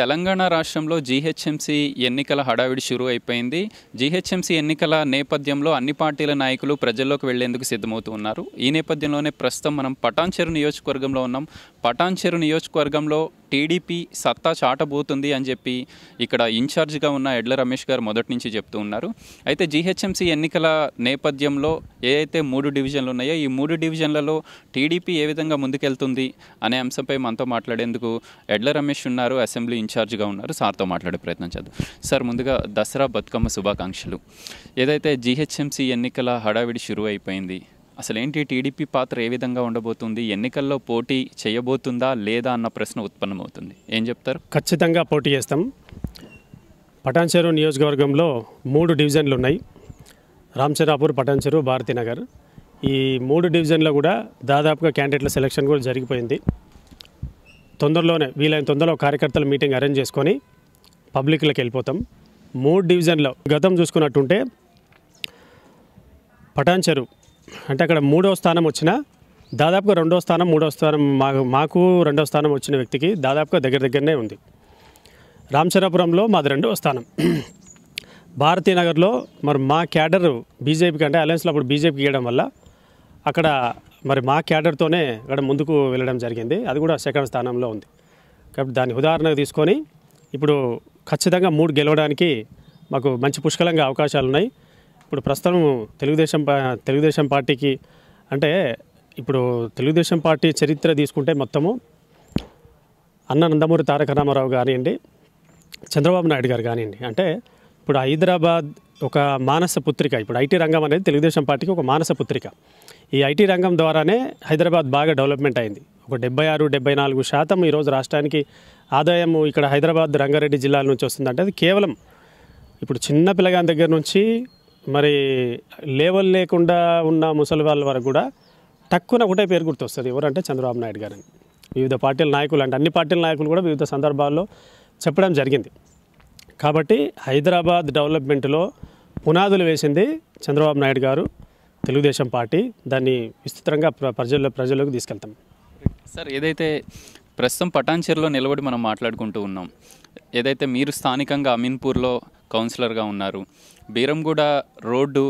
తెలంగాణ రాష్ట్రంలో జీహెచ్ఎంసీ ఎన్నికల హడావిడి షురూ అయిపోయింది జీహెచ్ఎంసీ ఎన్నికల నేపథ్యంలో అన్ని పార్టీల నాయకులు ప్రజల్లోకి వెళ్లేందుకు సిద్ధమవుతూ ఉన్నారు ఈ నేపథ్యంలోనే ప్రస్తుతం మనం పటాన్చెరు నియోజకవర్గంలో ఉన్నాం పటాన్చెరు నియోజకవర్గంలో టీడీపీ సత్తా చాటబోతుంది అని చెప్పి ఇక్కడ ఇన్ఛార్జ్గా ఉన్న ఎడ్ల రమేష్ గారు మొదటి నుంచి చెప్తూ ఉన్నారు అయితే జీహెచ్ఎంసీ ఎన్నికల నేపథ్యంలో ఏ అయితే మూడు డివిజన్లు ఉన్నాయో ఈ మూడు డివిజన్లలో టీడీపీ ఏ విధంగా ముందుకెళ్తుంది అనే అంశంపై మనతో మాట్లాడేందుకు ఎడ్ల రమేష్ ఉన్నారు అసెంబ్లీ ఇన్ఛార్జ్గా ఉన్నారు సార్తో మాట్లాడే ప్రయత్నం చేద్దాం సార్ ముందుగా దసరా బతుకమ్మ శుభాకాంక్షలు ఏదైతే జీహెచ్ఎంసీ ఎన్నికల హడావిడి శురు అయిపోయింది అసలేంటి టీడీపీ పాత్ర ఏ విధంగా ఉండబోతుంది ఎన్నికల్లో పోటీ చేయబోతుందా లేదా అన్న ప్రశ్న ఉత్పన్నమవుతుంది ఏం చెప్తారు ఖచ్చితంగా పోటీ చేస్తాం పటాన్చెరు నియోజకవర్గంలో మూడు డివిజన్లు ఉన్నాయి రామ్చరాపూర్ పటాన్చెరు భారతీనగర్ ఈ మూడు డివిజన్లో కూడా దాదాపుగా క్యాండిడేట్ల సెలక్షన్ కూడా జరిగిపోయింది తొందరలోనే వీలైన తొందరలో కార్యకర్తల మీటింగ్ అరేంజ్ చేసుకొని పబ్లిక్లకు వెళ్ళిపోతాం మూడు డివిజన్లో గతం చూసుకున్నట్టుంటే పటాన్చెరు అంటే అక్కడ మూడో స్థానం వచ్చిన దాదాపుగా రెండో స్థానం మూడో స్థానం మాకు మాకు రెండో స్థానం వచ్చిన వ్యక్తికి దాదాపుగా దగ్గర దగ్గరనే ఉంది రామచరాపురంలో మాది రెండవ స్థానం భారతీయ నగర్లో మరి మా క్యాడర్ బీజేపీకి అంటే అలయన్స్లో అప్పుడు బీజేపీకి ఇవ్వడం వల్ల అక్కడ మరి మా క్యాడర్తోనే అక్కడ ముందుకు వెళ్ళడం జరిగింది అది కూడా సెకండ్ స్థానంలో ఉంది కాబట్టి దాన్ని ఉదాహరణకు తీసుకొని ఇప్పుడు ఖచ్చితంగా మూడు గెలవడానికి మాకు మంచి పుష్కలంగా అవకాశాలు ఉన్నాయి ఇప్పుడు ప్రస్తుతం తెలుగుదేశం తెలుగుదేశం పార్టీకి అంటే ఇప్పుడు తెలుగుదేశం పార్టీ చరిత్ర తీసుకుంటే మొత్తము అన్న నందమూరి తారక రామారావు కానివ్వండి చంద్రబాబు నాయుడు గారు కానివ్వండి అంటే ఇప్పుడు హైదరాబాద్ ఒక మానస పుత్రిక ఇప్పుడు ఐటీ రంగం అనేది తెలుగుదేశం పార్టీకి ఒక మానస పుత్రిక ఈ ఐటీ రంగం ద్వారానే హైదరాబాద్ బాగా డెవలప్మెంట్ అయింది ఒక డెబ్బై ఆరు డెబ్బై నాలుగు శాతం ఈరోజు రాష్ట్రానికి ఆదాయం ఇక్కడ హైదరాబాద్ రంగారెడ్డి జిల్లాల నుంచి వస్తుందంటే అది కేవలం ఇప్పుడు చిన్న పిల్లగాని దగ్గర నుంచి మరి లేవల్ లేకుండా ఉన్న ముసలి వాళ్ళ వరకు కూడా తక్కువ ఒకటే పేరు గుర్తొస్తుంది ఎవరంటే చంద్రబాబు నాయుడు గారని వివిధ పార్టీల నాయకులు అంటే అన్ని పార్టీల నాయకులు కూడా వివిధ సందర్భాల్లో చెప్పడం జరిగింది కాబట్టి హైదరాబాద్ డెవలప్మెంట్లో పునాదులు వేసింది చంద్రబాబు నాయుడు గారు తెలుగుదేశం పార్టీ దాన్ని విస్తృతంగా ప్ర ప్రజల్లో ప్రజలకు తీసుకెళ్తాం సార్ ఏదైతే ప్రస్తుతం పటాన్చెర్లో నిలబడి మనం మాట్లాడుకుంటూ ఉన్నాం ఏదైతే మీరు స్థానికంగా అమీన్పూర్లో కౌన్సిలర్గా ఉన్నారు బీరంగూడ రోడ్డు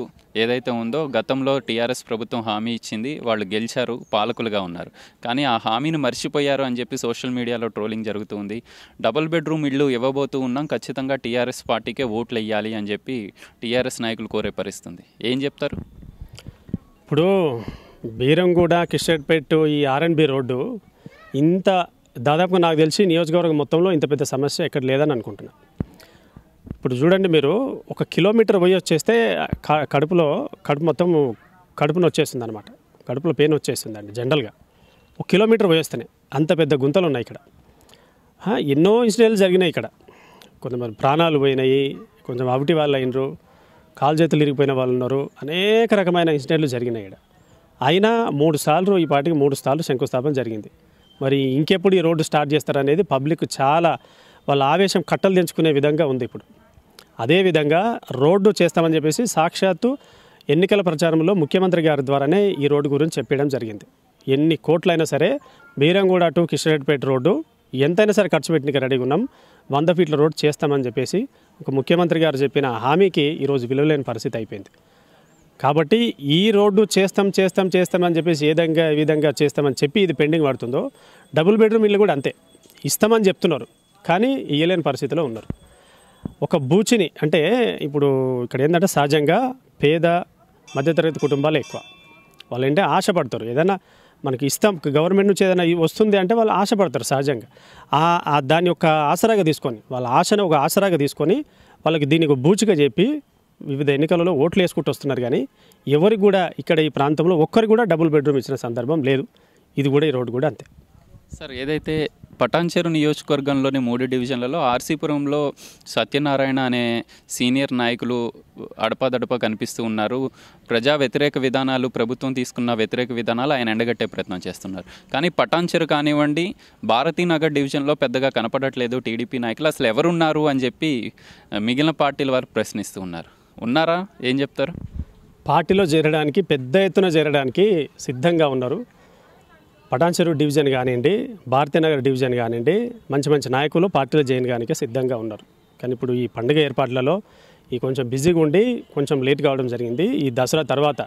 ఏదైతే ఉందో గతంలో టీఆర్ఎస్ ప్రభుత్వం హామీ ఇచ్చింది వాళ్ళు గెలిచారు పాలకులుగా ఉన్నారు కానీ ఆ హామీని మర్చిపోయారు అని చెప్పి సోషల్ మీడియాలో ట్రోలింగ్ జరుగుతుంది డబుల్ బెడ్రూమ్ ఇళ్ళు ఇవ్వబోతూ ఉన్నాం ఖచ్చితంగా టీఆర్ఎస్ పార్టీకే ఓట్లు వేయాలి అని చెప్పి టీఆర్ఎస్ నాయకులు కోరే పరిస్థితుంది ఏం చెప్తారు ఇప్పుడు బీరంగూడ కిషన్పేట్ ఈ ఆర్ఎన్బి రోడ్డు ఇంత దాదాపుగా నాకు తెలిసి నియోజకవర్గం మొత్తంలో ఇంత పెద్ద సమస్య ఎక్కడ లేదని అనుకుంటున్నాను ఇప్పుడు చూడండి మీరు ఒక కిలోమీటర్ పోయి వచ్చేస్తే కడుపులో కడుపు మొత్తం కడుపును వచ్చేస్తుంది అనమాట కడుపులో పెయిన్ వచ్చేస్తుందండి జనరల్గా ఒక కిలోమీటర్ పోయేస్తేనే అంత పెద్ద గుంతలు ఉన్నాయి ఇక్కడ ఎన్నో ఇన్సిడెంట్లు జరిగినాయి ఇక్కడ కొంతమంది ప్రాణాలు పోయినాయి కొంచెం అవిటి వాళ్ళు అయినరు కాలు చేతులు ఇరిగిపోయిన వాళ్ళు ఉన్నారు అనేక రకమైన ఇన్సిడెంట్లు జరిగినాయి ఇక్కడ అయినా మూడు సార్లు ఈ పాటికి మూడు సార్లు శంకుస్థాపన జరిగింది మరి ఇంకెప్పుడు ఈ రోడ్డు స్టార్ట్ చేస్తారనేది పబ్లిక్ చాలా వాళ్ళ ఆవేశం కట్టలు తెంచుకునే విధంగా ఉంది ఇప్పుడు అదేవిధంగా రోడ్డు చేస్తామని చెప్పేసి సాక్షాత్తు ఎన్నికల ప్రచారంలో ముఖ్యమంత్రి గారి ద్వారానే ఈ రోడ్డు గురించి చెప్పడం జరిగింది ఎన్ని కోట్లైనా సరే బీరంగూడ టు కిషన్రెడ్డిపేట రోడ్డు ఎంతైనా సరే ఖర్చు పెట్టినకి రెడీగా ఉన్నాం వంద ఫీట్ల రోడ్డు చేస్తామని చెప్పేసి ఒక ముఖ్యమంత్రి గారు చెప్పిన హామీకి ఈరోజు విలువలేని పరిస్థితి అయిపోయింది కాబట్టి ఈ రోడ్డు చేస్తాం చేస్తాం చేస్తాం అని చెప్పేసి ఏ విధంగా ఏ విధంగా చేస్తామని చెప్పి ఇది పెండింగ్ పడుతుందో డబుల్ బెడ్రూమ్ ఇల్లు కూడా అంతే ఇస్తామని చెప్తున్నారు కానీ ఇయ్యలేని పరిస్థితిలో ఉన్నారు ఒక బూచిని అంటే ఇప్పుడు ఇక్కడ ఏంటంటే సహజంగా పేద మధ్యతరగతి కుటుంబాలు ఎక్కువ వాళ్ళు ఏంటంటే ఆశపడతారు ఏదైనా మనకి ఇస్తాం గవర్నమెంట్ నుంచి ఏదైనా వస్తుంది అంటే వాళ్ళు ఆశపడతారు సహజంగా దాన్ని ఒక ఆసరాగా తీసుకొని వాళ్ళ ఆశను ఒక ఆసరాగా తీసుకొని వాళ్ళకి దీనికి బూచిగా చెప్పి వివిధ ఎన్నికలలో ఓట్లు వేసుకుంటూ వస్తున్నారు కానీ ఎవరికి కూడా ఇక్కడ ఈ ప్రాంతంలో ఒక్కరికి కూడా డబుల్ బెడ్రూమ్ ఇచ్చిన సందర్భం లేదు ఇది కూడా ఈ రోడ్డు కూడా అంతే సార్ ఏదైతే పటాన్చేరు నియోజకవర్గంలోని మూడు డివిజన్లలో ఆర్సీపురంలో సత్యనారాయణ అనే సీనియర్ నాయకులు అడపాదడప కనిపిస్తూ ఉన్నారు ప్రజా వ్యతిరేక విధానాలు ప్రభుత్వం తీసుకున్న వ్యతిరేక విధానాలు ఆయన ఎండగట్టే ప్రయత్నం చేస్తున్నారు కానీ పటాన్చెరు కానివ్వండి భారతీనగర్ డివిజన్లో పెద్దగా కనపడట్లేదు టీడీపీ నాయకులు అసలు ఎవరున్నారు అని చెప్పి మిగిలిన పార్టీల వారు ప్రశ్నిస్తూ ఉన్నారు ఉన్నారా ఏం చెప్తారు పార్టీలో చేరడానికి పెద్ద ఎత్తున చేరడానికి సిద్ధంగా ఉన్నారు పటాన్చెరువు డివిజన్ కానివ్వండి నగర్ డివిజన్ కానివ్వండి మంచి మంచి నాయకులు పార్టీలో చేయడానికి సిద్ధంగా ఉన్నారు కానీ ఇప్పుడు ఈ పండుగ ఏర్పాట్లలో ఈ కొంచెం బిజీగా ఉండి కొంచెం లేట్ కావడం జరిగింది ఈ దసరా తర్వాత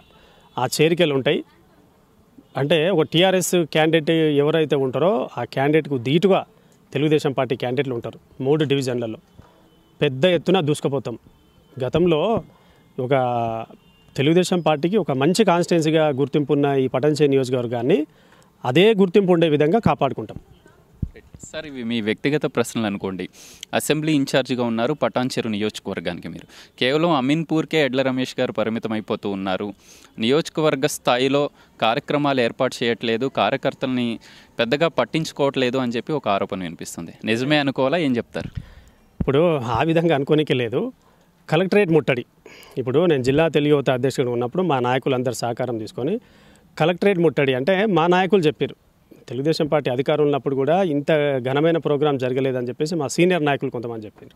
ఆ చేరికలు ఉంటాయి అంటే ఒక టీఆర్ఎస్ క్యాండిడేట్ ఎవరైతే ఉంటారో ఆ క్యాండిడేట్కు ధీటుగా తెలుగుదేశం పార్టీ క్యాండిడేట్లు ఉంటారు మూడు డివిజన్లలో పెద్ద ఎత్తున దూసుకుపోతాం గతంలో ఒక తెలుగుదేశం పార్టీకి ఒక మంచి కాన్స్టిట్యున్సీగా గుర్తింపు ఉన్న ఈ పటంచే నియోజకవర్గాన్ని అదే గుర్తింపు ఉండే విధంగా కాపాడుకుంటాం సార్ ఇవి మీ వ్యక్తిగత ప్రశ్నలు అనుకోండి అసెంబ్లీ ఇన్ఛార్జిగా ఉన్నారు పటాన్చెరు నియోజకవర్గానికి మీరు కేవలం అమీన్పూర్కే ఎడ్ల రమేష్ గారు పరిమితం అయిపోతూ ఉన్నారు నియోజకవర్గ స్థాయిలో కార్యక్రమాలు ఏర్పాటు చేయట్లేదు కార్యకర్తల్ని పెద్దగా పట్టించుకోవట్లేదు అని చెప్పి ఒక ఆరోపణ వినిపిస్తుంది నిజమే అనుకోవాలా ఏం చెప్తారు ఇప్పుడు ఆ విధంగా అనుకోనికే లేదు కలెక్టరేట్ ముట్టడి ఇప్పుడు నేను జిల్లా తెలియవత అధ్యక్షుడు ఉన్నప్పుడు మా నాయకులందరూ సహకారం తీసుకొని కలెక్టరేట్ ముట్టడి అంటే మా నాయకులు చెప్పారు తెలుగుదేశం పార్టీ అధికారం ఉన్నప్పుడు కూడా ఇంత ఘనమైన ప్రోగ్రాం జరగలేదని చెప్పేసి మా సీనియర్ నాయకులు కొంతమంది చెప్పారు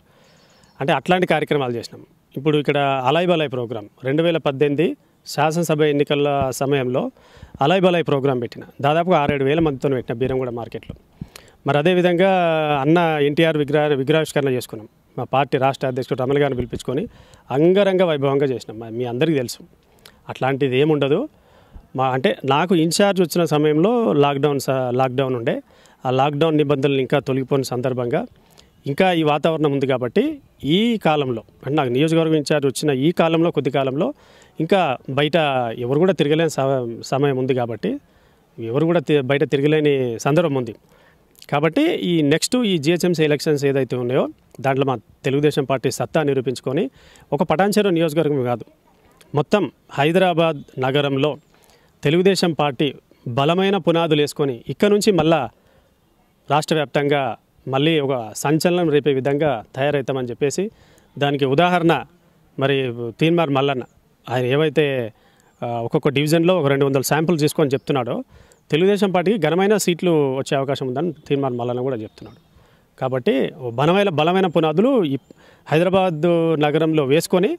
అంటే అట్లాంటి కార్యక్రమాలు చేసినాం ఇప్పుడు ఇక్కడ అలాయ్ బలాయ్ ప్రోగ్రాం రెండు వేల పద్దెనిమిది శాసనసభ ఎన్నికల సమయంలో అలాయ్ బలాయ్ ప్రోగ్రాం పెట్టిన దాదాపుగా ఆరేడు వేల మందితో పెట్టిన బీరంగూడ మార్కెట్లో మరి అదేవిధంగా అన్న ఎన్టీఆర్ విగ్రహ విగ్రహావిష్కరణ చేసుకున్నాం మా పార్టీ రాష్ట్ర అధ్యక్షుడు రమణ గారిని పిలిపించుకొని అంగరంగ వైభవంగా చేసినాం మీ అందరికీ తెలుసు అట్లాంటిది ఏముండదు మా అంటే నాకు ఇన్ఛార్జ్ వచ్చిన సమయంలో లాక్డౌన్ లాక్డౌన్ ఉండే ఆ లాక్డౌన్ నిబంధనలు ఇంకా తొలగిపోయిన సందర్భంగా ఇంకా ఈ వాతావరణం ఉంది కాబట్టి ఈ కాలంలో అంటే నాకు నియోజకవర్గం ఇన్ఛార్జ్ వచ్చిన ఈ కాలంలో కొద్ది కాలంలో ఇంకా బయట ఎవరు కూడా తిరగలేని సమయం ఉంది కాబట్టి ఎవరు కూడా బయట తిరగలేని సందర్భం ఉంది కాబట్టి ఈ నెక్స్ట్ ఈ జిహెచ్ఎంసీ ఎలక్షన్స్ ఏదైతే ఉన్నాయో దాంట్లో మా తెలుగుదేశం పార్టీ సత్తా నిరూపించుకొని ఒక పటాన్చెరు నియోజకవర్గం కాదు మొత్తం హైదరాబాద్ నగరంలో తెలుగుదేశం పార్టీ బలమైన పునాదులు వేసుకొని ఇక్కడ నుంచి మళ్ళా రాష్ట్ర వ్యాప్తంగా మళ్ళీ ఒక సంచలనం రేపే విధంగా తయారవుతామని చెప్పేసి దానికి ఉదాహరణ మరి తీన్మార్ మల్లన్న ఆయన ఏవైతే ఒక్కొక్క డివిజన్లో ఒక రెండు వందల శాంపుల్ తీసుకొని చెప్తున్నాడో తెలుగుదేశం పార్టీకి ఘనమైన సీట్లు వచ్చే అవకాశం ఉందని తీర్మాన్ మల్లన్న కూడా చెప్తున్నాడు కాబట్టి బలమైన బలమైన పునాదులు హైదరాబాదు హైదరాబాద్ నగరంలో వేసుకొని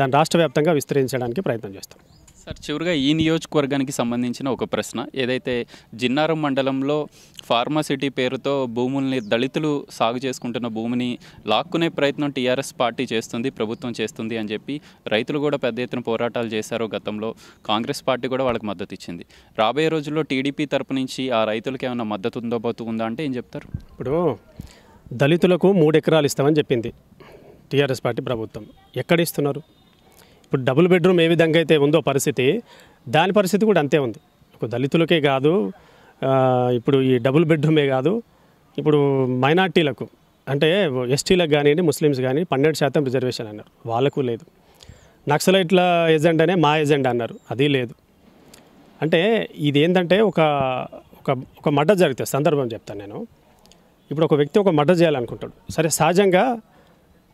దాన్ని రాష్ట్ర వ్యాప్తంగా విస్తరించడానికి ప్రయత్నం చేస్తాం సార్ చివరిగా ఈ నియోజకవర్గానికి సంబంధించిన ఒక ప్రశ్న ఏదైతే జిన్నారం మండలంలో ఫార్మాసిటీ పేరుతో భూముల్ని దళితులు సాగు చేసుకుంటున్న భూమిని లాక్కునే ప్రయత్నం టీఆర్ఎస్ పార్టీ చేస్తుంది ప్రభుత్వం చేస్తుంది అని చెప్పి రైతులు కూడా పెద్ద ఎత్తున పోరాటాలు చేశారు గతంలో కాంగ్రెస్ పార్టీ కూడా వాళ్ళకి మద్దతు ఇచ్చింది రాబోయే రోజుల్లో టీడీపీ తరపు నుంచి ఆ రైతులకు ఏమైనా మద్దతు ఉందో పోతుందా అంటే ఏం చెప్తారు ఇప్పుడు దళితులకు మూడు ఎకరాలు ఇస్తామని చెప్పింది టీఆర్ఎస్ పార్టీ ప్రభుత్వం ఎక్కడ ఇస్తున్నారు ఇప్పుడు డబుల్ బెడ్రూమ్ ఏ విధంగా అయితే ఉందో పరిస్థితి దాని పరిస్థితి కూడా అంతే ఉంది ఒక దళితులకే కాదు ఇప్పుడు ఈ డబుల్ బెడ్రూమే కాదు ఇప్పుడు మైనార్టీలకు అంటే ఎస్టీలకు కానివ్వండి ముస్లిమ్స్ కానీ పన్నెండు శాతం రిజర్వేషన్ అన్నారు వాళ్ళకు లేదు నక్సలైట్ల ఎజెండానే మా ఎజెండా అన్నారు అది లేదు అంటే ఇది ఏంటంటే ఒక ఒక ఒక మడ్డ జరిగితే సందర్భం చెప్తాను నేను ఇప్పుడు ఒక వ్యక్తి ఒక మడ్డ చేయాలనుకుంటాడు సరే సహజంగా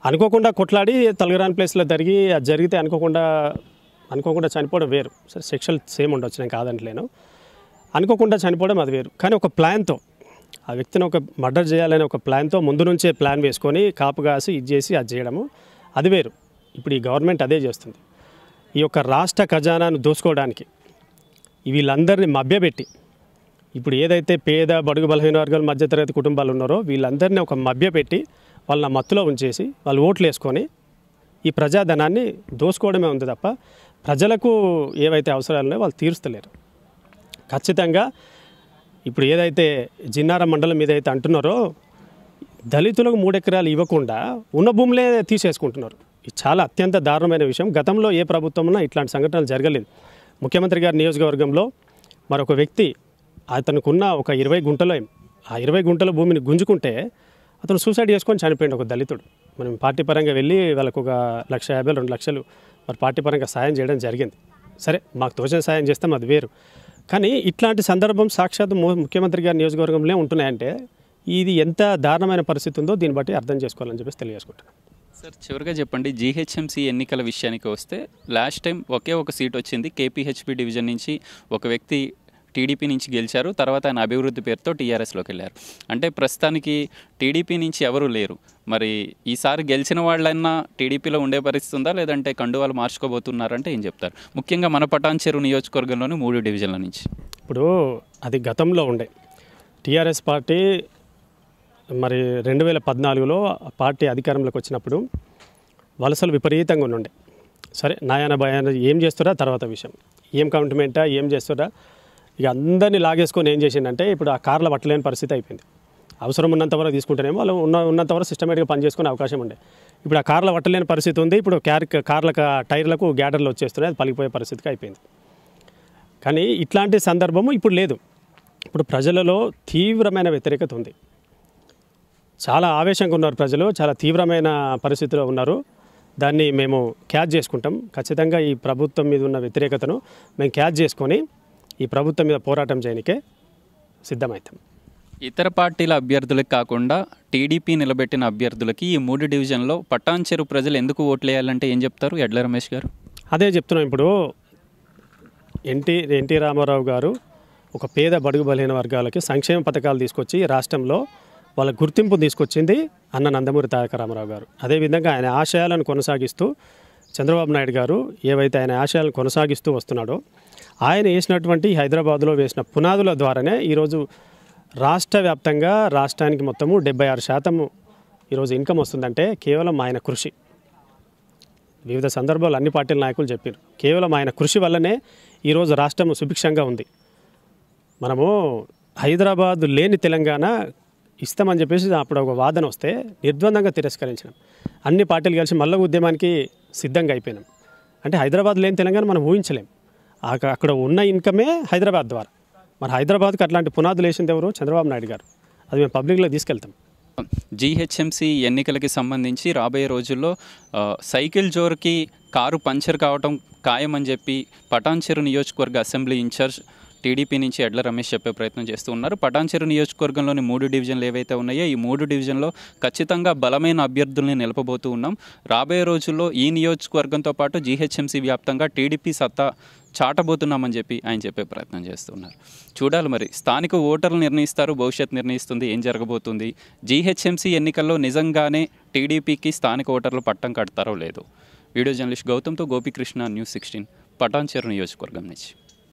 అనుకోకుండా కొట్లాడి తొలగరాని ప్లేస్లో జరిగి అది జరిగితే అనుకోకుండా అనుకోకుండా చనిపోవడం వేరు సరే శిక్షలు సేమ్ ఉండొచ్చు నేను కాదంటలేను అనుకోకుండా చనిపోవడం అది వేరు కానీ ఒక ప్లాన్తో ఆ వ్యక్తిని ఒక మర్డర్ చేయాలనే ఒక ప్లాన్తో ముందు నుంచే ప్లాన్ వేసుకొని కాపు కాసి ఇది చేసి అది చేయడము అది వేరు ఇప్పుడు ఈ గవర్నమెంట్ అదే చేస్తుంది ఈ యొక్క రాష్ట్ర ఖజానాను దోసుకోవడానికి వీళ్ళందరినీ మభ్యపెట్టి ఇప్పుడు ఏదైతే పేద బడుగు బలహీన వర్గాల మధ్యతరగతి కుటుంబాలు ఉన్నారో వీళ్ళందరినీ ఒక మభ్యపెట్టి వాళ్ళ మత్తులో ఉంచేసి వాళ్ళు ఓట్లు వేసుకొని ఈ ప్రజాధనాన్ని దోసుకోవడమే ఉంది తప్ప ప్రజలకు ఏవైతే అవసరాలు ఉన్నాయో వాళ్ళు తీరుస్తలేరు ఖచ్చితంగా ఇప్పుడు ఏదైతే జిన్నార మండలం మీద అయితే అంటున్నారో దళితులకు మూడెకరాలు ఇవ్వకుండా ఉన్న భూములే తీసేసుకుంటున్నారు ఇది చాలా అత్యంత దారుణమైన విషయం గతంలో ఏ ప్రభుత్వం ఇట్లాంటి సంఘటనలు జరగలేదు ముఖ్యమంత్రి గారి నియోజకవర్గంలో మరొక వ్యక్తి అతనుకున్న ఒక ఇరవై గుంటలో ఆ ఇరవై గుంటల భూమిని గుంజుకుంటే అతను సూసైడ్ చేసుకొని చనిపోయింది ఒక దళితుడు మనం పార్టీ పరంగా వెళ్ళి వాళ్ళకు ఒక లక్ష యాభై రెండు లక్షలు మరి పార్టీ పరంగా సాయం చేయడం జరిగింది సరే మాకు తోచిన సాయం చేస్తే మాది వేరు కానీ ఇట్లాంటి సందర్భం సాక్షాత్ ముఖ్యమంత్రి గారి నియోజకవర్గంలో ఉంటున్నాయంటే ఇది ఎంత దారుణమైన పరిస్థితి ఉందో దీన్ని బట్టి అర్థం చేసుకోవాలని చెప్పేసి తెలియజేసుకుంటున్నాను సార్ చివరిగా చెప్పండి జీహెచ్ఎంసీ ఎన్నికల విషయానికి వస్తే లాస్ట్ టైం ఒకే ఒక సీట్ వచ్చింది కేపీహెచ్పి డివిజన్ నుంచి ఒక వ్యక్తి టీడీపీ నుంచి గెలిచారు తర్వాత ఆయన అభివృద్ధి పేరుతో టీఆర్ఎస్లోకి వెళ్ళారు అంటే ప్రస్తుతానికి టీడీపీ నుంచి ఎవరు లేరు మరి ఈసారి గెలిచిన వాళ్ళైనా టీడీపీలో ఉండే పరిస్థితి ఉందా లేదంటే కండువాలు మార్చుకోబోతున్నారంటే ఏం చెప్తారు ముఖ్యంగా మన పటాన్చెరు నియోజకవర్గంలోని మూడు డివిజన్ల నుంచి ఇప్పుడు అది గతంలో ఉండే టీఆర్ఎస్ పార్టీ మరి రెండు వేల పద్నాలుగులో పార్టీ అధికారంలోకి వచ్చినప్పుడు వలసలు విపరీతంగా ఉండే సరే నాయన భయాన ఏం చేస్తారా తర్వాత విషయం ఏం కమిట్మెంటా ఏం చేస్తారా ఇక అందరినీ లాగేసుకొని ఏం చేసిందంటే ఇప్పుడు ఆ కార్లు పట్టలేని పరిస్థితి అయిపోయింది అవసరం ఉన్నంతవరకు తీసుకుంటేనేమో వాళ్ళు ఉన్న ఉన్నంతవరకు సిస్టమేటిక్గా పనిచేసుకునే అవకాశం ఉండే ఇప్పుడు ఆ కార్లు పట్టలేని పరిస్థితి ఉంది ఇప్పుడు క్యార్ కార్లకు టైర్లకు గ్యాడర్లు వచ్చేస్తున్నాయి అది పలిగిపోయే పరిస్థితికి అయిపోయింది కానీ ఇట్లాంటి సందర్భము ఇప్పుడు లేదు ఇప్పుడు ప్రజలలో తీవ్రమైన వ్యతిరేకత ఉంది చాలా ఆవేశంగా ఉన్నారు ప్రజలు చాలా తీవ్రమైన పరిస్థితిలో ఉన్నారు దాన్ని మేము క్యాచ్ చేసుకుంటాం ఖచ్చితంగా ఈ ప్రభుత్వం మీద ఉన్న వ్యతిరేకతను మేము క్యాచ్ చేసుకొని ఈ ప్రభుత్వం మీద పోరాటం చేయనికే సిద్ధమవుతాం ఇతర పార్టీల అభ్యర్థులకు కాకుండా టీడీపీ నిలబెట్టిన అభ్యర్థులకి ఈ మూడు డివిజన్లో పట్టాంచెరు ప్రజలు ఎందుకు ఓట్లేయాలంటే ఏం చెప్తారు ఎడ్ల రమేష్ గారు అదే చెప్తున్నాం ఇప్పుడు ఎన్టీ ఎన్టీ రామారావు గారు ఒక పేద బడుగు బలహీన వర్గాలకి సంక్షేమ పథకాలు తీసుకొచ్చి రాష్ట్రంలో వాళ్ళ గుర్తింపు తీసుకొచ్చింది అన్న నందమూరి తారక రామారావు గారు అదేవిధంగా ఆయన ఆశయాలను కొనసాగిస్తూ చంద్రబాబు నాయుడు గారు ఏవైతే ఆయన ఆశయాలను కొనసాగిస్తూ వస్తున్నాడో ఆయన వేసినటువంటి హైదరాబాద్లో వేసిన పునాదుల ద్వారానే ఈరోజు రాష్ట్ర వ్యాప్తంగా రాష్ట్రానికి మొత్తము డెబ్బై ఆరు శాతము ఈరోజు ఇన్కమ్ వస్తుందంటే కేవలం ఆయన కృషి వివిధ సందర్భాలు అన్ని పార్టీల నాయకులు చెప్పారు కేవలం ఆయన కృషి వల్లనే ఈరోజు రాష్ట్రం సుభిక్షంగా ఉంది మనము హైదరాబాద్ లేని తెలంగాణ ఇస్తామని చెప్పేసి అప్పుడు ఒక వాదన వస్తే నిర్ద్వందంగా తిరస్కరించినాం అన్ని పార్టీలు కలిసి మళ్ళీ ఉద్యమానికి సిద్ధంగా అయిపోయినాం అంటే హైదరాబాద్ లేని తెలంగాణ మనం ఊహించలేం అక్కడ ఉన్న ఇన్కమే హైదరాబాద్ ద్వారా మరి హైదరాబాద్కి అట్లాంటి పునాదులు వేసింది ఎవరు చంద్రబాబు నాయుడు గారు అది మేము పబ్లిక్లో తీసుకెళ్తాం జీహెచ్ఎంసీ ఎన్నికలకి సంబంధించి రాబోయే రోజుల్లో సైకిల్ జోర్కి కారు పంచర్ కావటం ఖాయమని చెప్పి పటాన్చెరు నియోజకవర్గ అసెంబ్లీ ఇన్ఛార్జ్ టీడీపీ నుంచి ఎడ్ల రమేష్ చెప్పే ప్రయత్నం చేస్తూ ఉన్నారు పటాన్చెరు నియోజకవర్గంలోని మూడు డివిజన్లు ఏవైతే ఉన్నాయో ఈ మూడు డివిజన్లో ఖచ్చితంగా బలమైన అభ్యర్థుల్ని నిలపబోతూ ఉన్నాం రాబోయే రోజుల్లో ఈ నియోజకవర్గంతో పాటు జీహెచ్ఎంసీ వ్యాప్తంగా టీడీపీ సత్తా చాటబోతున్నామని చెప్పి ఆయన చెప్పే ప్రయత్నం చేస్తున్నారు చూడాలి మరి స్థానిక ఓటర్లు నిర్ణయిస్తారు భవిష్యత్ నిర్ణయిస్తుంది ఏం జరగబోతుంది జీహెచ్ఎంసీ ఎన్నికల్లో నిజంగానే టీడీపీకి స్థానిక ఓటర్లు పట్టం కడతారో లేదు వీడియో జర్నలిస్ట్ గౌతమ్తో గోపికృష్ణ న్యూస్ సిక్స్టీన్ పటాన్చెరు నియోజకవర్గం నుంచి